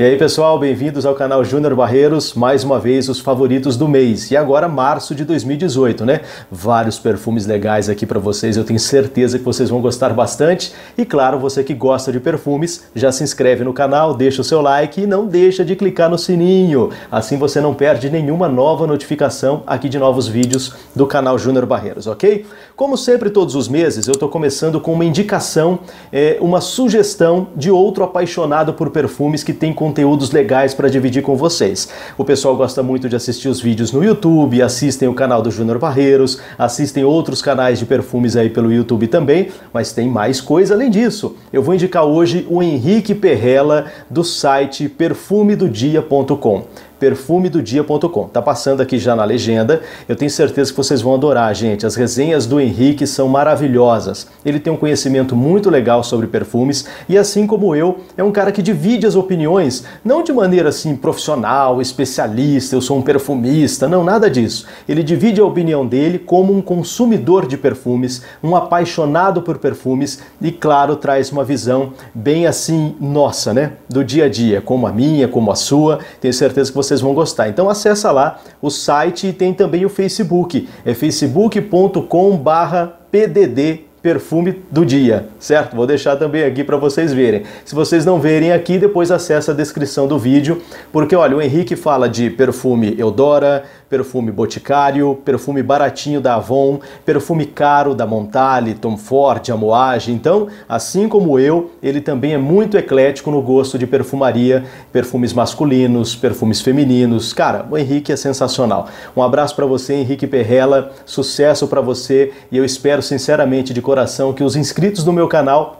E aí, pessoal, bem-vindos ao canal Júnior Barreiros, mais uma vez os favoritos do mês. E agora março de 2018, né? Vários perfumes legais aqui para vocês, eu tenho certeza que vocês vão gostar bastante. E claro, você que gosta de perfumes, já se inscreve no canal, deixa o seu like e não deixa de clicar no sininho. Assim você não perde nenhuma nova notificação aqui de novos vídeos do canal Júnior Barreiros, OK? Como sempre, todos os meses, eu estou começando com uma indicação, é, uma sugestão de outro apaixonado por perfumes que tem conteúdos legais para dividir com vocês. O pessoal gosta muito de assistir os vídeos no YouTube, assistem o canal do Júnior Barreiros, assistem outros canais de perfumes aí pelo YouTube também, mas tem mais coisa além disso. Eu vou indicar hoje o Henrique Perrela do site perfumedodia.com perfumedodia.com. Tá passando aqui já na legenda. Eu tenho certeza que vocês vão adorar, gente. As resenhas do Henrique são maravilhosas. Ele tem um conhecimento muito legal sobre perfumes e assim como eu, é um cara que divide as opiniões, não de maneira assim profissional, especialista, eu sou um perfumista, não, nada disso. Ele divide a opinião dele como um consumidor de perfumes, um apaixonado por perfumes e claro, traz uma visão bem assim nossa, né? Do dia a dia, como a minha, como a sua. Tenho certeza que você vocês vão gostar. Então acessa lá o site e tem também o Facebook, é facebook.com/pdd perfume do dia, certo? Vou deixar também aqui para vocês verem. Se vocês não verem aqui, depois acessa a descrição do vídeo, porque olha, o Henrique fala de perfume Eudora, perfume Boticário, perfume baratinho da Avon, perfume caro da Montale, Tom Ford, Amouage. Então, assim como eu, ele também é muito eclético no gosto de perfumaria, perfumes masculinos, perfumes femininos. Cara, o Henrique é sensacional. Um abraço para você, Henrique Perrela. Sucesso para você e eu espero sinceramente de coração que os inscritos do meu canal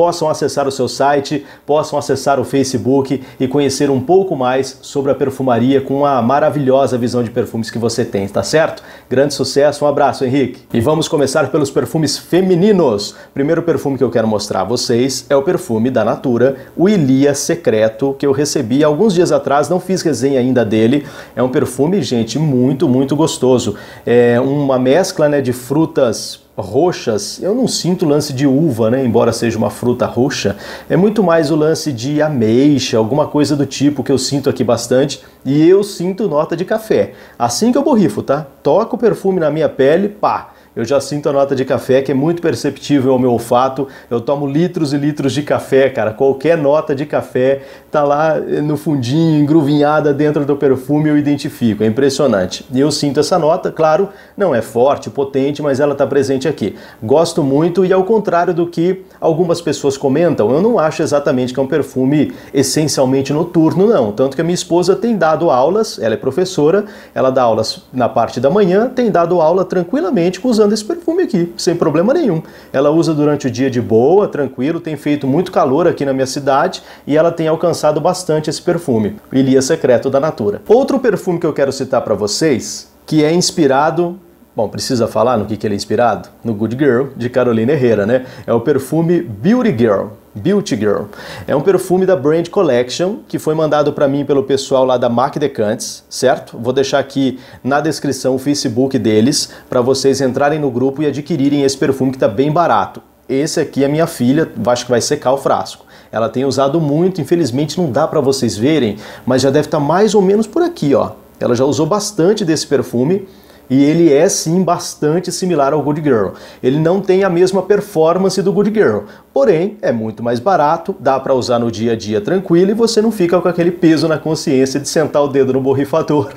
possam acessar o seu site, possam acessar o Facebook e conhecer um pouco mais sobre a perfumaria com a maravilhosa visão de perfumes que você tem, tá certo? Grande sucesso, um abraço, Henrique. E vamos começar pelos perfumes femininos. Primeiro perfume que eu quero mostrar a vocês é o perfume da Natura, o Ilia Secreto, que eu recebi alguns dias atrás, não fiz resenha ainda dele. É um perfume, gente, muito, muito gostoso. É uma mescla né, de frutas roxas, eu não sinto lance de uva, né? Embora seja uma fruta roxa, é muito mais o lance de ameixa, alguma coisa do tipo que eu sinto aqui bastante. E eu sinto nota de café. Assim que eu borrifo, tá? toca o perfume na minha pele, pá eu já sinto a nota de café que é muito perceptível ao meu olfato. Eu tomo litros e litros de café, cara. Qualquer nota de café tá lá eh, no fundinho, engruvinhada dentro do perfume, eu identifico. É impressionante. E eu sinto essa nota, claro, não é forte, potente, mas ela está presente aqui. Gosto muito e ao contrário do que algumas pessoas comentam, eu não acho exatamente que é um perfume essencialmente noturno, não. Tanto que a minha esposa tem dado aulas, ela é professora, ela dá aulas na parte da manhã, tem dado aula tranquilamente usando usando esse perfume aqui, sem problema nenhum. Ela usa durante o dia de boa, tranquilo, tem feito muito calor aqui na minha cidade e ela tem alcançado bastante esse perfume, o Ilia é Secreto da Natura. Outro perfume que eu quero citar para vocês, que é inspirado Bom, precisa falar no que, que ele é inspirado? No Good Girl, de Carolina Herrera, né? É o perfume Beauty Girl. Beauty Girl. É um perfume da Brand Collection que foi mandado para mim pelo pessoal lá da Mac Decantes, certo? Vou deixar aqui na descrição o Facebook deles para vocês entrarem no grupo e adquirirem esse perfume que está bem barato. Esse aqui é minha filha, acho que vai secar o frasco. Ela tem usado muito, infelizmente não dá para vocês verem, mas já deve estar tá mais ou menos por aqui, ó. Ela já usou bastante desse perfume e ele é sim bastante similar ao Good Girl. Ele não tem a mesma performance do Good Girl, porém é muito mais barato, dá para usar no dia a dia tranquilo e você não fica com aquele peso na consciência de sentar o dedo no borrifador.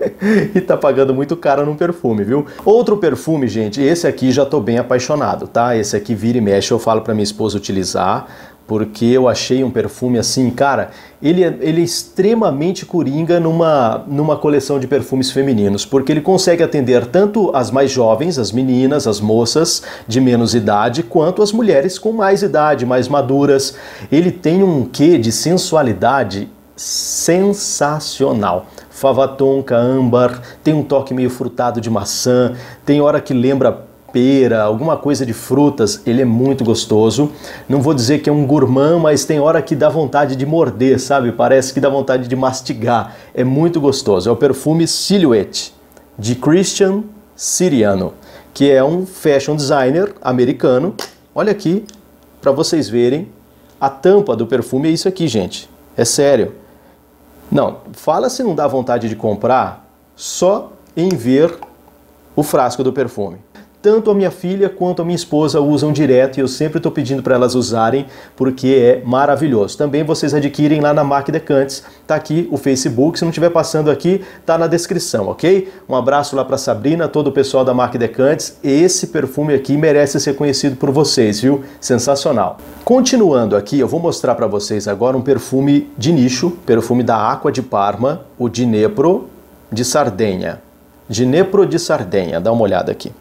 e tá pagando muito caro num perfume, viu? Outro perfume, gente, esse aqui já tô bem apaixonado, tá? Esse aqui vira e mexe, eu falo para minha esposa utilizar, porque eu achei um perfume assim, cara, ele é, ele é extremamente coringa numa, numa coleção de perfumes femininos, porque ele consegue atender tanto as mais jovens, as meninas, as moças de menos idade, quanto as mulheres com mais idade, mais maduras. Ele tem um quê de sensualidade sensacional. Favatonca, âmbar, tem um toque meio frutado de maçã, tem hora que lembra pera, alguma coisa de frutas, ele é muito gostoso. Não vou dizer que é um gourmand, mas tem hora que dá vontade de morder, sabe? Parece que dá vontade de mastigar. É muito gostoso. É o perfume Silhouette de Christian Siriano, que é um fashion designer americano. Olha aqui para vocês verem a tampa do perfume é isso aqui, gente. É sério. Não, fala se não dá vontade de comprar só em ver o frasco do perfume tanto a minha filha quanto a minha esposa usam direto e eu sempre estou pedindo para elas usarem porque é maravilhoso. Também vocês adquirem lá na Marque Decantes, tá aqui o Facebook, se não estiver passando aqui, tá na descrição, ok? Um abraço lá para Sabrina, todo o pessoal da Marque Decantes. Esse perfume aqui merece ser conhecido por vocês, viu? Sensacional. Continuando aqui, eu vou mostrar para vocês agora um perfume de nicho, perfume da Aqua de Parma, o Dinepro de Sardenha. Dinepro de Sardenha, dá uma olhada aqui.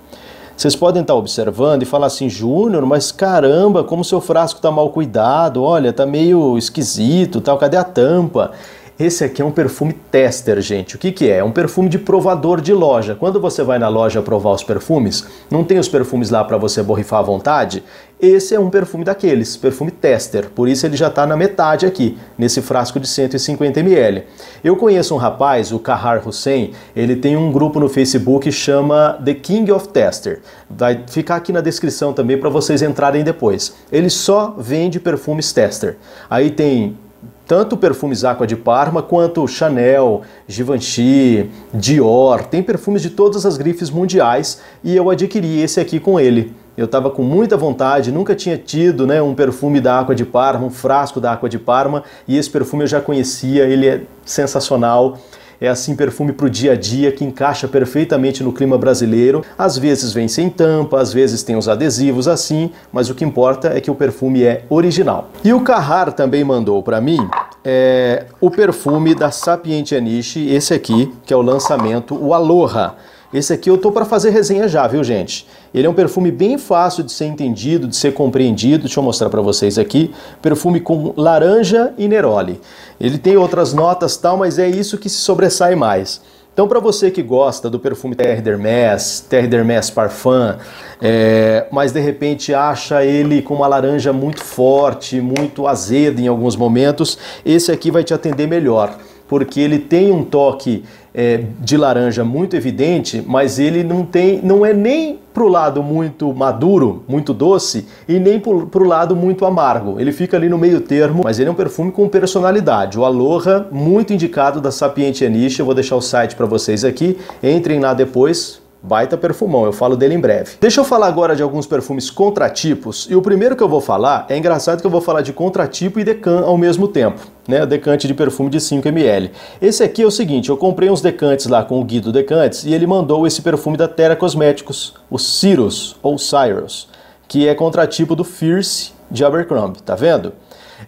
Vocês podem estar observando e falar assim, Júnior, mas caramba, como seu frasco está mal cuidado, olha, tá meio esquisito, tal, cadê a tampa? Esse aqui é um perfume tester, gente. O que, que é? É um perfume de provador de loja. Quando você vai na loja provar os perfumes, não tem os perfumes lá para você borrifar à vontade? Esse é um perfume daqueles, perfume tester, por isso ele já está na metade aqui, nesse frasco de 150 ml. Eu conheço um rapaz, o Kahar Hussein, ele tem um grupo no Facebook que chama The King of Tester. Vai ficar aqui na descrição também para vocês entrarem depois. Ele só vende perfumes tester. Aí tem tanto perfumes Aqua de Parma quanto Chanel, Givenchy, Dior, tem perfumes de todas as grifes mundiais e eu adquiri esse aqui com ele. Eu estava com muita vontade, nunca tinha tido né, um perfume da Água de Parma, um frasco da Água de Parma, e esse perfume eu já conhecia, ele é sensacional. É assim perfume para o dia a dia que encaixa perfeitamente no clima brasileiro. Às vezes vem sem tampa, às vezes tem os adesivos assim, mas o que importa é que o perfume é original. E o Carrar também mandou para mim é, o perfume da Sapiente Aniche, esse aqui, que é o lançamento, o Aloha. Esse aqui eu tô para fazer resenha já, viu, gente? Ele é um perfume bem fácil de ser entendido, de ser compreendido. Deixa eu mostrar para vocês aqui. Perfume com laranja e neroli. Ele tem outras notas tal, mas é isso que se sobressai mais. Então, para você que gosta do perfume Terre d'Hermès, Terre d'Hermès Parfum, é, mas de repente acha ele com uma laranja muito forte, muito azeda em alguns momentos, esse aqui vai te atender melhor, porque ele tem um toque é, de laranja muito evidente, mas ele não tem, não é nem para o lado muito maduro, muito doce, e nem para o lado muito amargo. Ele fica ali no meio termo, mas ele é um perfume com personalidade. O Aloha, muito indicado da Sapiente Anisha. Eu vou deixar o site para vocês aqui. Entrem lá depois Baita perfumão, eu falo dele em breve. Deixa eu falar agora de alguns perfumes contratipos, e o primeiro que eu vou falar, é engraçado que eu vou falar de contratipo e decan ao mesmo tempo, né, decante de perfume de 5ml. Esse aqui é o seguinte, eu comprei uns decantes lá com o Guido Decantes, e ele mandou esse perfume da Terra Cosméticos, o Cyrus, ou Cyrus, que é contratipo do Fierce de Abercrombie, tá vendo?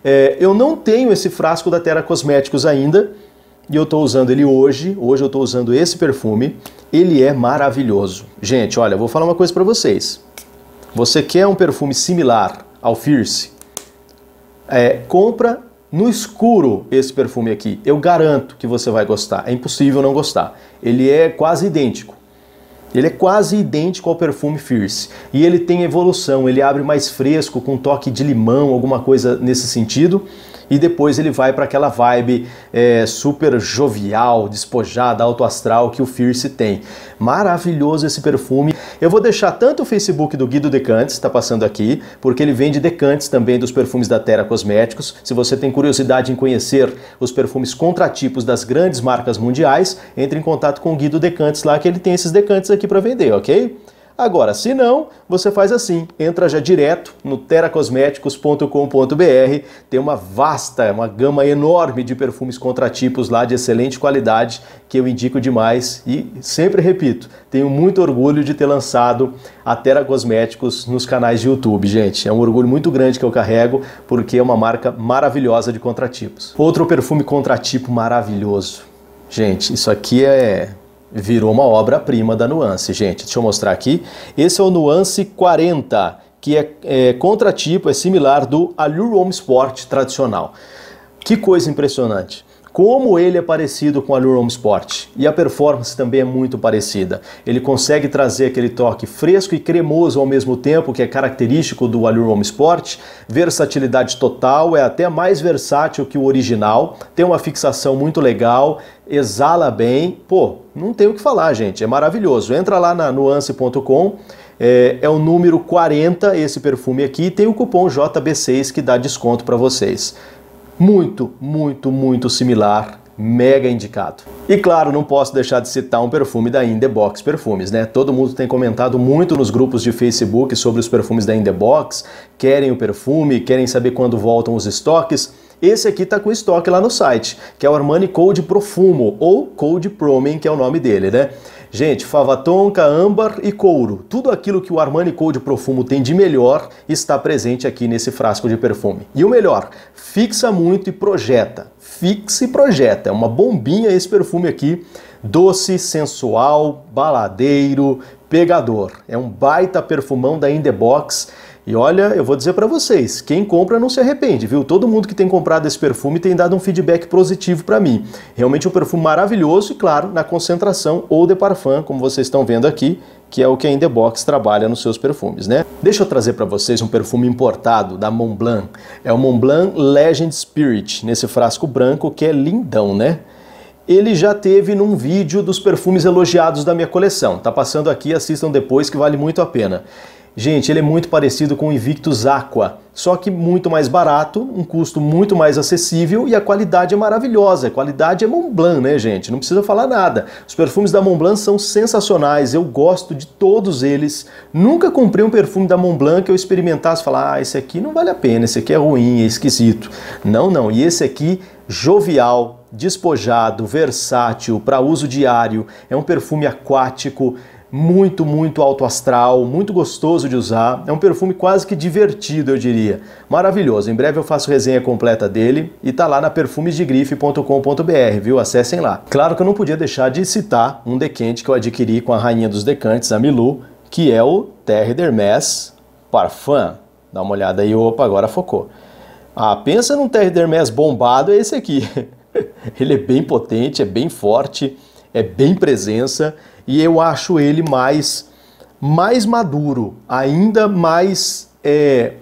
É, eu não tenho esse frasco da Terra Cosméticos ainda, e eu estou usando ele hoje. Hoje eu estou usando esse perfume. Ele é maravilhoso. Gente, olha, vou falar uma coisa para vocês. Você quer um perfume similar ao Fierce? É, compra no escuro esse perfume aqui. Eu garanto que você vai gostar. É impossível não gostar. Ele é quase idêntico. Ele é quase idêntico ao perfume Fierce. E ele tem evolução, ele abre mais fresco, com um toque de limão, alguma coisa nesse sentido e depois ele vai para aquela vibe é, super jovial, despojada, autoastral que o Fierce tem. Maravilhoso esse perfume. Eu vou deixar tanto o Facebook do Guido Decantes, está passando aqui, porque ele vende decantes também dos perfumes da Terra Cosméticos. Se você tem curiosidade em conhecer os perfumes contratipos das grandes marcas mundiais, entre em contato com o Guido Decantes lá que ele tem esses decantes aqui para vender, ok? Agora, se não, você faz assim, entra já direto no teracosméticos.com.br, tem uma vasta, uma gama enorme de perfumes contratipos lá de excelente qualidade que eu indico demais e sempre repito, tenho muito orgulho de ter lançado a Terra Cosméticos nos canais de YouTube, gente. É um orgulho muito grande que eu carrego porque é uma marca maravilhosa de contratipos. Outro perfume contratipo maravilhoso. Gente, isso aqui é virou uma obra-prima da Nuance, gente. Deixa eu mostrar aqui. Esse é o Nuance 40, que é, é contratipo, é similar do Allure Home Sport tradicional. Que coisa impressionante como ele é parecido com a Lure Home Sport. E a performance também é muito parecida. Ele consegue trazer aquele toque fresco e cremoso ao mesmo tempo, que é característico do Allure Home Sport. Versatilidade total, é até mais versátil que o original, tem uma fixação muito legal, exala bem. Pô, não tem o que falar, gente, é maravilhoso. Entra lá na nuance.com é, é, o número 40 esse perfume aqui. Tem o cupom JB6 que dá desconto para vocês muito, muito, muito similar, mega indicado. E claro, não posso deixar de citar um perfume da In The Box Perfumes, né? Todo mundo tem comentado muito nos grupos de Facebook sobre os perfumes da In The Box, querem o perfume, querem saber quando voltam os estoques. Esse aqui está com estoque lá no site, que é o Armani Code Profumo, ou Code Promen, que é o nome dele, né? Gente, fava tonka, âmbar e couro. Tudo aquilo que o Armani Code Profumo tem de melhor está presente aqui nesse frasco de perfume. E o melhor, fixa muito e projeta. Fixa e projeta. É uma bombinha esse perfume aqui. Doce, sensual, baladeiro, pegador. É um baita perfumão da Indebox e olha, eu vou dizer para vocês, quem compra não se arrepende, viu? Todo mundo que tem comprado esse perfume tem dado um feedback positivo para mim. Realmente um perfume maravilhoso e claro, na concentração ou de parfum, como vocês estão vendo aqui, que é o que a Indebox trabalha nos seus perfumes, né? Deixa eu trazer para vocês um perfume importado da Montblanc. É o Montblanc Legend Spirit, nesse frasco branco que é lindão, né? ele já teve num vídeo dos perfumes elogiados da minha coleção. Tá passando aqui, assistam depois que vale muito a pena. Gente, ele é muito parecido com o Invictus Aqua, só que muito mais barato, um custo muito mais acessível e a qualidade é maravilhosa. A qualidade é Montblanc, né, gente? Não precisa falar nada. Os perfumes da Montblanc são sensacionais, eu gosto de todos eles. Nunca comprei um perfume da Montblanc que eu experimentasse e falar: "Ah, esse aqui não vale a pena, esse aqui é ruim, é esquisito". Não, não. E esse aqui jovial, despojado, versátil, para uso diário, é um perfume aquático, muito, muito alto astral, muito gostoso de usar. É um perfume quase que divertido, eu diria. Maravilhoso. Em breve eu faço resenha completa dele e tá lá na perfumesdegrife.com.br, viu? Acessem lá. Claro que eu não podia deixar de citar um decante que eu adquiri com a rainha dos decantes, a Milu, que é o Terre d'Hermès Parfum. Dá uma olhada aí, opa, agora focou. Ah, pensa num Terre d'Hermès bombado, é esse aqui. Ele é bem potente, é bem forte, é bem presença e eu acho ele mais mais maduro, ainda mais é,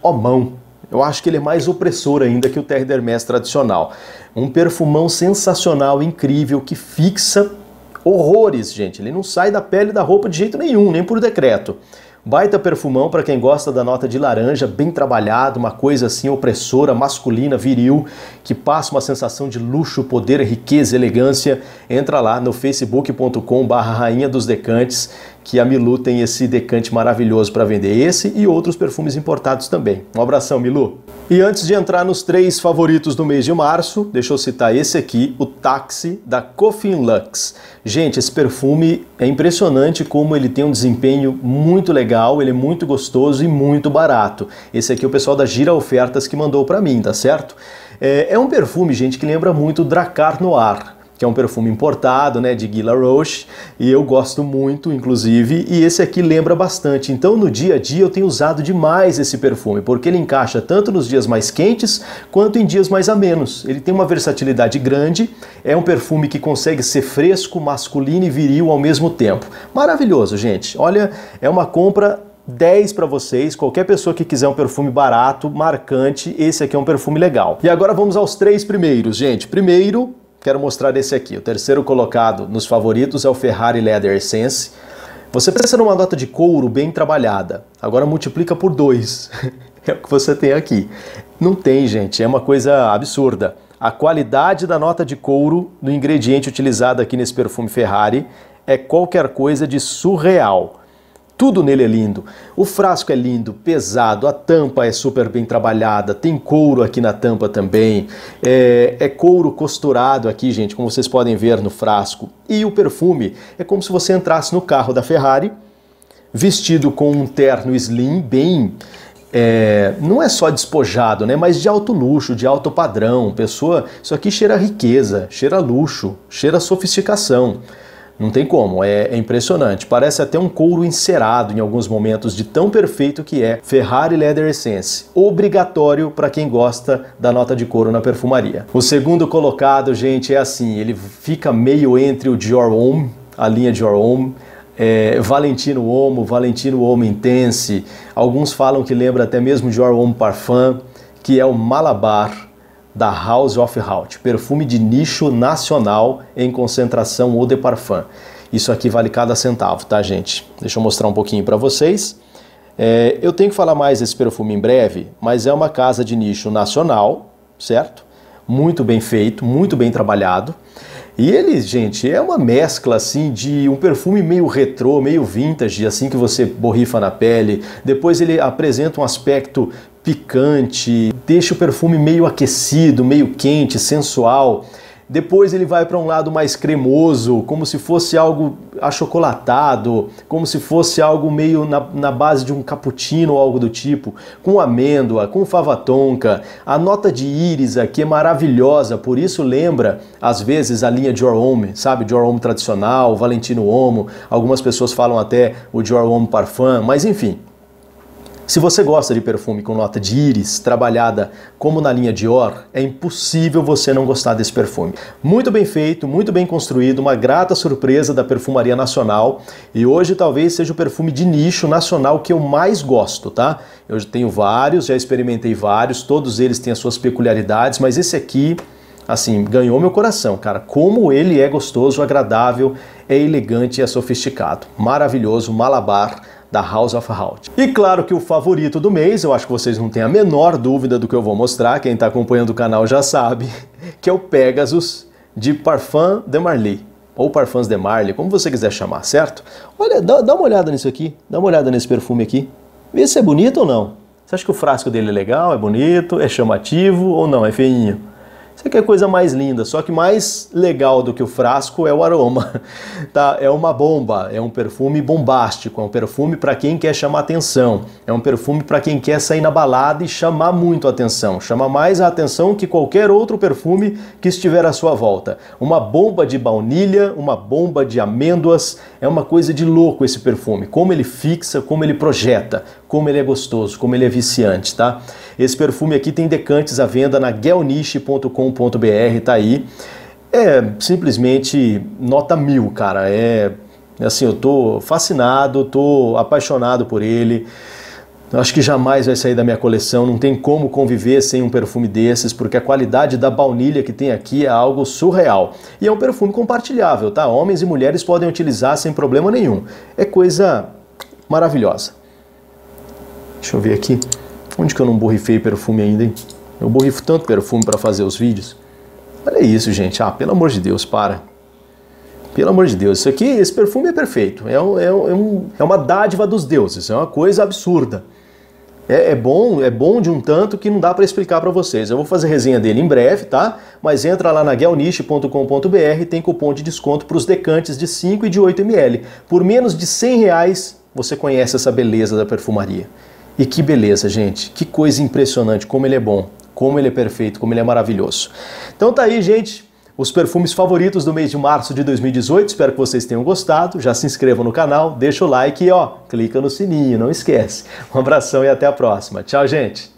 homão. Eu acho que ele é mais opressor ainda que o Terre d'Hermès tradicional. Um perfumão sensacional, incrível, que fixa horrores, gente. Ele não sai da pele da roupa de jeito nenhum, nem por decreto. Baita perfumão para quem gosta da nota de laranja, bem trabalhado, uma coisa assim opressora, masculina, viril, que passa uma sensação de luxo, poder, riqueza, elegância. Entra lá no facebook.com/barra Rainha dos Decantes que a Milu tem esse decante maravilhoso para vender, esse e outros perfumes importados também. Um abração, Milu! E antes de entrar nos três favoritos do mês de março, deixa eu citar esse aqui, o Taxi da Coffin Lux. Gente, esse perfume é impressionante como ele tem um desempenho muito legal, ele é muito gostoso e muito barato. Esse aqui é o pessoal da Gira Ofertas que mandou para mim, tá certo? É, é, um perfume, gente, que lembra muito Dracar Noir que é um perfume importado, né, de Guy Roche, e eu gosto muito, inclusive, e esse aqui lembra bastante. Então, no dia a dia eu tenho usado demais esse perfume, porque ele encaixa tanto nos dias mais quentes quanto em dias mais amenos. Ele tem uma versatilidade grande, é um perfume que consegue ser fresco, masculino e viril ao mesmo tempo. Maravilhoso, gente. Olha, é uma compra 10 para vocês, qualquer pessoa que quiser um perfume barato, marcante, esse aqui é um perfume legal. E agora vamos aos três primeiros, gente. Primeiro, quero mostrar esse aqui. O terceiro colocado nos favoritos é o Ferrari Leather Essence. Você pensa numa nota de couro bem trabalhada, agora multiplica por dois. é o que você tem aqui. Não tem, gente, é uma coisa absurda. A qualidade da nota de couro do ingrediente utilizado aqui nesse perfume Ferrari é qualquer coisa de surreal. Tudo nele é lindo. O frasco é lindo, pesado, a tampa é super bem trabalhada, tem couro aqui na tampa também, é, é, couro costurado aqui, gente, como vocês podem ver no frasco. E o perfume é como se você entrasse no carro da Ferrari, vestido com um terno slim, bem. É, não é só despojado, né? Mas de alto luxo, de alto padrão. Pessoa, isso aqui cheira riqueza, cheira luxo, cheira sofisticação. Não tem como, é, é impressionante. Parece até um couro encerado em alguns momentos, de tão perfeito que é Ferrari Leather Essence. Obrigatório para quem gosta da nota de couro na perfumaria. O segundo colocado, gente, é assim: ele fica meio entre o Dior Homme, a linha Dior Homme. É, Valentino Homo, Valentino Homo Intense, alguns falam que lembra até mesmo Dior Homme Parfum, que é o Malabar da House of Hout, perfume de nicho nacional em concentração eau de parfum. Isso aqui vale cada centavo, tá, gente? Deixa eu mostrar um pouquinho para vocês. É, eu tenho que falar mais desse perfume em breve, mas é uma casa de nicho nacional, certo? Muito bem feito, muito bem trabalhado. E ele, gente, é uma mescla assim de um perfume meio retrô, meio vintage, assim que você borrifa na pele. Depois ele apresenta um aspecto picante, deixa o perfume meio aquecido, meio quente, sensual. Depois ele vai para um lado mais cremoso, como se fosse algo achocolatado, como se fosse algo meio na, na base de um cappuccino ou algo do tipo, com amêndoa, com fava tonka. A nota de íris aqui é maravilhosa, por isso lembra, às vezes, a linha homme, sabe? homme tradicional, Valentino homme. algumas pessoas falam até o homme Parfum, mas enfim, se você gosta de perfume com nota de íris, trabalhada como na linha Dior, é impossível você não gostar desse perfume. Muito bem feito, muito bem construído, uma grata surpresa da Perfumaria Nacional e hoje talvez seja o perfume de nicho nacional que eu mais gosto, tá? Eu tenho vários, já experimentei vários, todos eles têm as suas peculiaridades, mas esse aqui assim, ganhou meu coração, cara. Como ele é gostoso, agradável, é elegante e é sofisticado. Maravilhoso, Malabar da House of Hout. E claro que o favorito do mês, eu acho que vocês não têm a menor dúvida do que eu vou mostrar, quem está acompanhando o canal já sabe, que é o Pegasus de Parfum de Marly ou Parfums de Marly, como você quiser chamar, certo? Olha, dá, dá, uma olhada nisso aqui, dá uma olhada nesse perfume aqui. Vê se é bonito ou não. Você acha que o frasco dele é legal, é bonito, é chamativo ou não, é feinho? Você quer é coisa mais linda, só que mais legal do que o frasco é o aroma. Tá? É uma bomba, é um perfume bombástico, é um perfume para quem quer chamar atenção, é um perfume para quem quer sair na balada e chamar muito a atenção, chama mais a atenção que qualquer outro perfume que estiver à sua volta. Uma bomba de baunilha, uma bomba de amêndoas, é uma coisa de louco esse perfume, como ele fixa, como ele projeta, como ele é gostoso, como ele é viciante, tá? Esse perfume aqui tem decantes à venda na gelniche.com.br, tá aí. É simplesmente nota mil, cara. É, é assim, eu tô fascinado, tô apaixonado por ele. Acho que jamais vai sair da minha coleção, não tem como conviver sem um perfume desses, porque a qualidade da baunilha que tem aqui é algo surreal. E é um perfume compartilhável, tá? Homens e mulheres podem utilizar sem problema nenhum. É coisa maravilhosa. Deixa eu ver aqui. Onde que eu não borrifei perfume ainda, hein? Eu borrifo tanto perfume para fazer os vídeos. Olha isso, gente. Ah, pelo amor de Deus, para. Pelo amor de Deus, isso aqui, esse perfume é perfeito. É, um, é, um, é, é uma dádiva dos deuses, é uma coisa absurda. É, é, bom, é bom de um tanto que não dá para explicar para vocês. Eu vou fazer resenha dele em breve, tá? Mas entra lá na gelniche.com.br, tem cupom de desconto para os decantes de 5 e de 8 ml. Por menos de 100 reais, você conhece essa beleza da perfumaria. E que beleza, gente. Que coisa impressionante, como ele é bom, como ele é perfeito, como ele é maravilhoso. Então tá aí, gente os perfumes favoritos do mês de março de 2018. Espero que vocês tenham gostado. Já se inscrevam no canal, deixa o like e ó, clica no sininho, não esquece. Um abração e até a próxima. Tchau, gente.